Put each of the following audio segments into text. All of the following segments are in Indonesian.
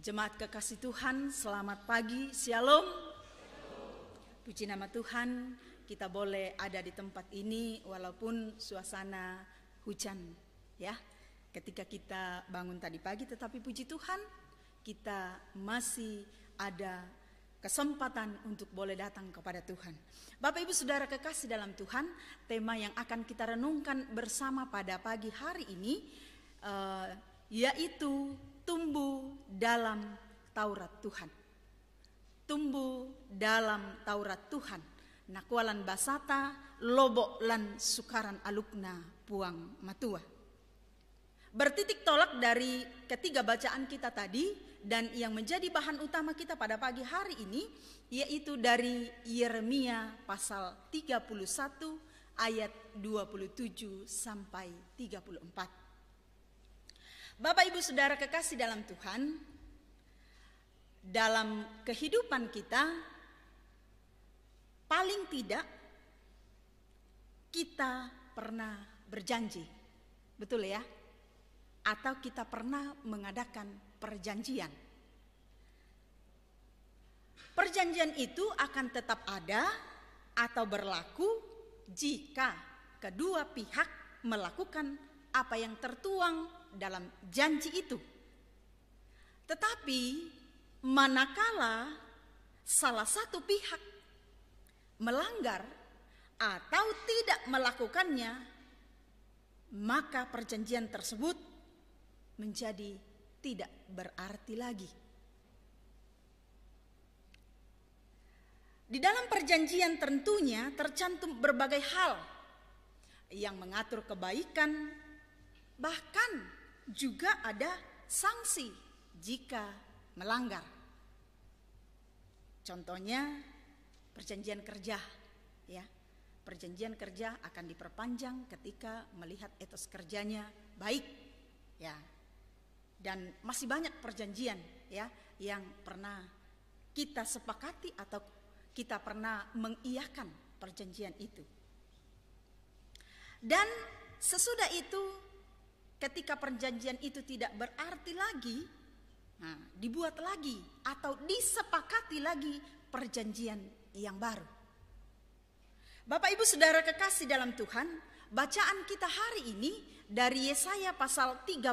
Jemaat kekasih Tuhan, selamat pagi, shalom. Puji nama Tuhan, kita boleh ada di tempat ini walaupun suasana hujan, ya. Ketika kita bangun tadi pagi tetapi puji Tuhan, kita masih ada kesempatan untuk boleh datang kepada Tuhan. Bapak Ibu Saudara kekasih dalam Tuhan, tema yang akan kita renungkan bersama pada pagi hari ini uh, yaitu tumbuh dalam Taurat Tuhan. Tumbuh dalam Taurat Tuhan. Nakualan basata, lobok lan sukaran alukna puang matua. Bertitik tolak dari ketiga bacaan kita tadi dan yang menjadi bahan utama kita pada pagi hari ini yaitu dari Yeremia pasal 31 ayat 27 sampai 34. Bapak Ibu Saudara kekasih dalam Tuhan, dalam kehidupan kita paling tidak kita pernah berjanji. Betul ya? Atau kita pernah mengadakan perjanjian. Perjanjian itu akan tetap ada atau berlaku jika kedua pihak melakukan apa yang tertuang dalam janji itu. Tetapi manakala salah satu pihak melanggar atau tidak melakukannya, maka perjanjian tersebut menjadi tidak berarti lagi. Di dalam perjanjian tentunya tercantum berbagai hal yang mengatur kebaikan, bahkan juga ada sanksi jika melanggar. Contohnya perjanjian kerja ya. Perjanjian kerja akan diperpanjang ketika melihat etos kerjanya baik. Ya. Dan masih banyak perjanjian ya yang pernah kita sepakati atau kita pernah mengiyakan perjanjian itu. Dan sesudah itu ketika perjanjian itu tidak berarti lagi, nah, dibuat lagi atau disepakati lagi perjanjian yang baru. Bapak Ibu Saudara kekasih dalam Tuhan, bacaan kita hari ini dari Yesaya pasal 31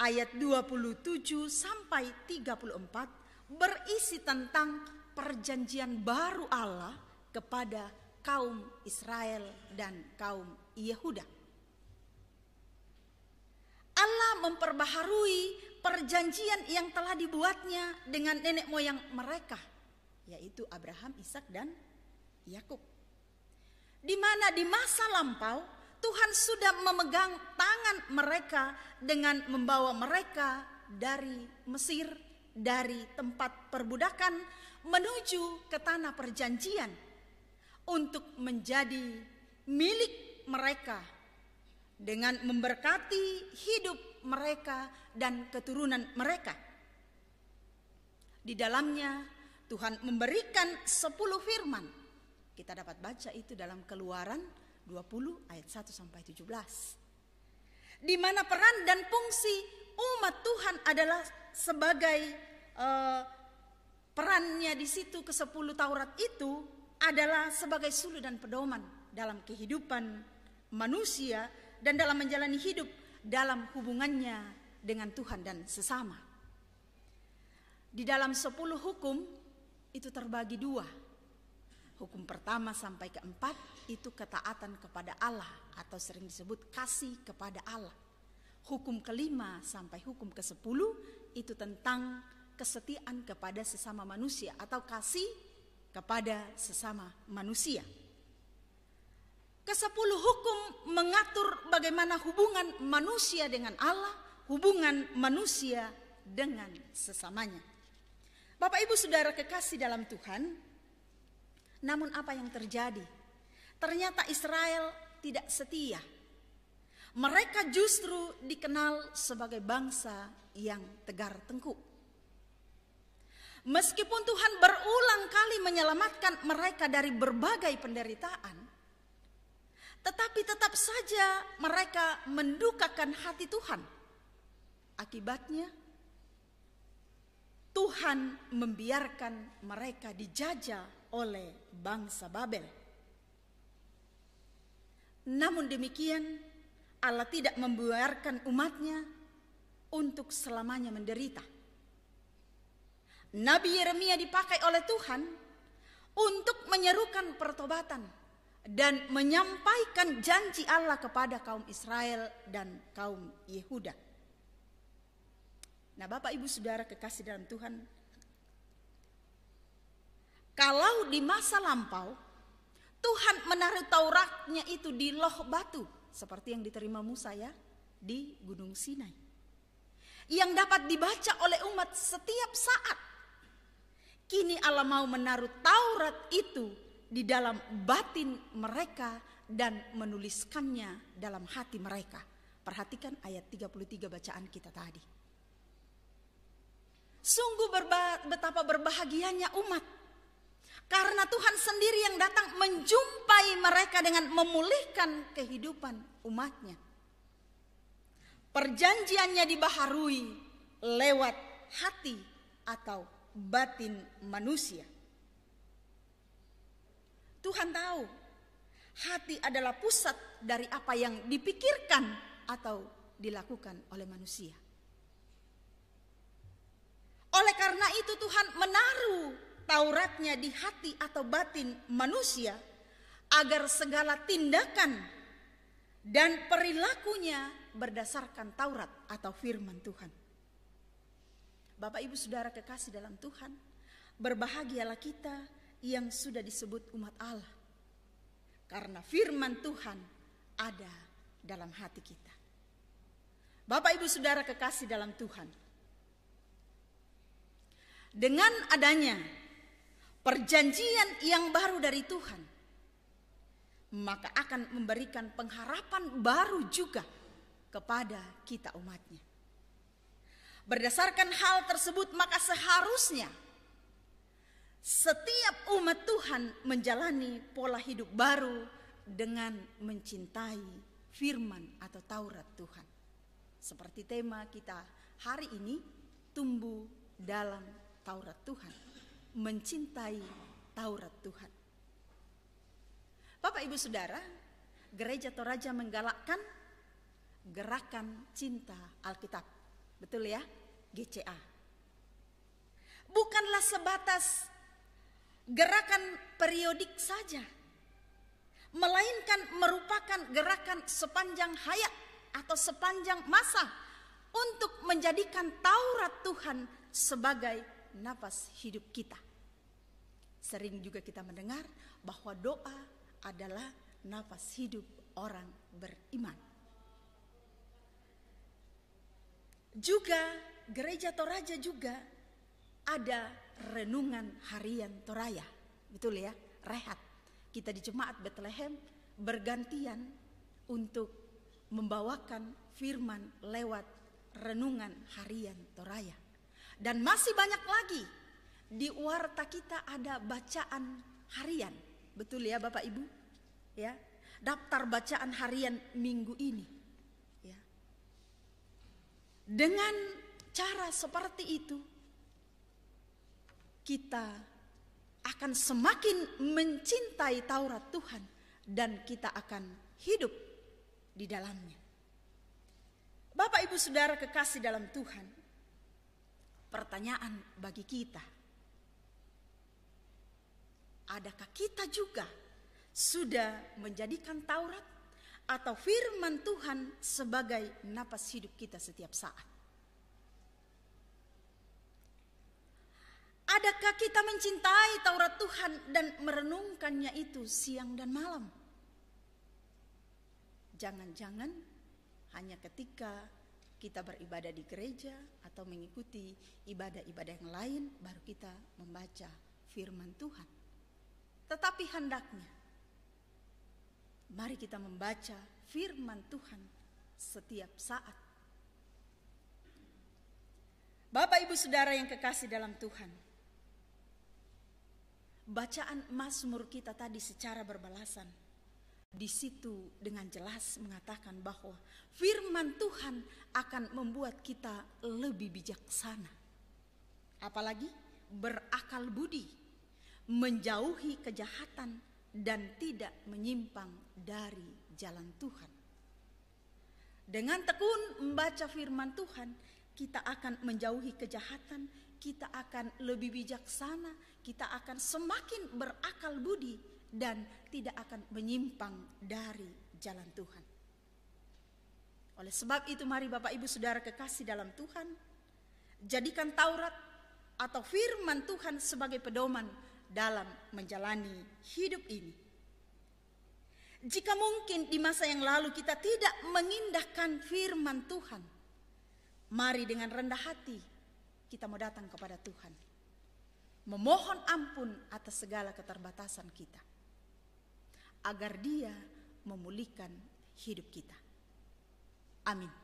ayat 27 sampai 34 berisi tentang perjanjian baru Allah kepada kaum Israel dan kaum Yehuda. Allah memperbaharui perjanjian yang telah dibuatnya dengan nenek moyang mereka, yaitu Abraham, Ishak dan Yakub. Di mana di masa lampau Tuhan sudah memegang tangan mereka dengan membawa mereka dari Mesir, dari tempat perbudakan menuju ke tanah perjanjian untuk menjadi milik mereka dengan memberkati hidup mereka dan keturunan mereka. Di dalamnya Tuhan memberikan sepuluh firman. Kita dapat baca itu dalam keluaran 20 ayat 1 sampai 17. Di mana peran dan fungsi umat Tuhan adalah sebagai eh, perannya di situ ke sepuluh Taurat itu adalah sebagai sulu dan pedoman dalam kehidupan manusia dan dalam menjalani hidup dalam hubungannya dengan Tuhan dan sesama. Di dalam sepuluh hukum itu terbagi dua. Hukum pertama sampai keempat itu ketaatan kepada Allah atau sering disebut kasih kepada Allah. Hukum kelima sampai hukum ke sepuluh itu tentang kesetiaan kepada sesama manusia atau kasih kepada sesama manusia. Kesepuluh hukum mengatur bagaimana hubungan manusia dengan Allah, hubungan manusia dengan sesamanya. Bapak Ibu Saudara kekasih dalam Tuhan, namun apa yang terjadi? Ternyata Israel tidak setia. Mereka justru dikenal sebagai bangsa yang tegar tengkuk. Meskipun Tuhan berulang kali menyelamatkan mereka dari berbagai penderitaan, tetapi tetap saja mereka mendukakan hati Tuhan. Akibatnya Tuhan membiarkan mereka dijajah oleh bangsa Babel. Namun demikian Allah tidak membiarkan umatnya untuk selamanya menderita. Nabi Yeremia dipakai oleh Tuhan untuk menyerukan pertobatan dan menyampaikan janji Allah kepada kaum Israel dan kaum Yehuda. Nah, Bapak Ibu Saudara kekasih dalam Tuhan, kalau di masa lampau Tuhan menaruh Tauratnya itu di loh batu seperti yang diterima Musa ya di Gunung Sinai. Yang dapat dibaca oleh umat setiap saat. Kini Allah mau menaruh Taurat itu di dalam batin mereka dan menuliskannya dalam hati mereka. Perhatikan ayat 33 bacaan kita tadi. Sungguh berba betapa berbahagianya umat. Karena Tuhan sendiri yang datang menjumpai mereka dengan memulihkan kehidupan umatnya. Perjanjiannya dibaharui lewat hati atau batin manusia. Tuhan tahu hati adalah pusat dari apa yang dipikirkan atau dilakukan oleh manusia. Oleh karena itu Tuhan menaruh Tauratnya di hati atau batin manusia agar segala tindakan dan perilakunya berdasarkan Taurat atau firman Tuhan. Bapak Ibu Saudara kekasih dalam Tuhan, berbahagialah kita yang sudah disebut umat Allah. Karena firman Tuhan ada dalam hati kita. Bapak Ibu Saudara kekasih dalam Tuhan. Dengan adanya perjanjian yang baru dari Tuhan, maka akan memberikan pengharapan baru juga kepada kita umatnya. Berdasarkan hal tersebut maka seharusnya setiap umat Tuhan menjalani pola hidup baru dengan mencintai firman atau Taurat Tuhan. Seperti tema kita hari ini tumbuh dalam Taurat Tuhan, mencintai Taurat Tuhan. Bapak Ibu Saudara, gereja Toraja menggalakkan gerakan cinta Alkitab. Betul ya? GCA. Bukanlah sebatas gerakan periodik saja, melainkan merupakan gerakan sepanjang hayat atau sepanjang masa untuk menjadikan Taurat Tuhan sebagai nafas hidup kita. Sering juga kita mendengar bahwa doa adalah nafas hidup orang beriman. Juga gereja Toraja juga ada renungan harian Toraya. Betul ya? Rehat. Kita di jemaat Bethlehem bergantian untuk membawakan firman lewat renungan harian Toraya. Dan masih banyak lagi di warta kita ada bacaan harian. Betul ya Bapak Ibu? Ya. Daftar bacaan harian minggu ini. Ya. Dengan cara seperti itu kita akan semakin mencintai Taurat Tuhan dan kita akan hidup di dalamnya. Bapak Ibu Saudara kekasih dalam Tuhan, pertanyaan bagi kita. Adakah kita juga sudah menjadikan Taurat atau firman Tuhan sebagai napas hidup kita setiap saat? Adakah kita mencintai Taurat Tuhan dan merenungkannya itu siang dan malam? Jangan-jangan hanya ketika kita beribadah di gereja atau mengikuti ibadah-ibadah yang lain baru kita membaca firman Tuhan. Tetapi hendaknya mari kita membaca firman Tuhan setiap saat. Bapak Ibu Saudara yang kekasih dalam Tuhan, bacaan Mazmur kita tadi secara berbalasan di situ dengan jelas mengatakan bahwa firman Tuhan akan membuat kita lebih bijaksana. Apalagi berakal budi, menjauhi kejahatan dan tidak menyimpang dari jalan Tuhan. Dengan tekun membaca firman Tuhan, kita akan menjauhi kejahatan, kita akan lebih bijaksana, kita akan semakin berakal budi dan tidak akan menyimpang dari jalan Tuhan. Oleh sebab itu mari Bapak Ibu Saudara kekasih dalam Tuhan, jadikan Taurat atau firman Tuhan sebagai pedoman dalam menjalani hidup ini. Jika mungkin di masa yang lalu kita tidak mengindahkan firman Tuhan, mari dengan rendah hati kita mau datang kepada Tuhan memohon ampun atas segala keterbatasan kita, agar Dia memulihkan hidup kita. Amin.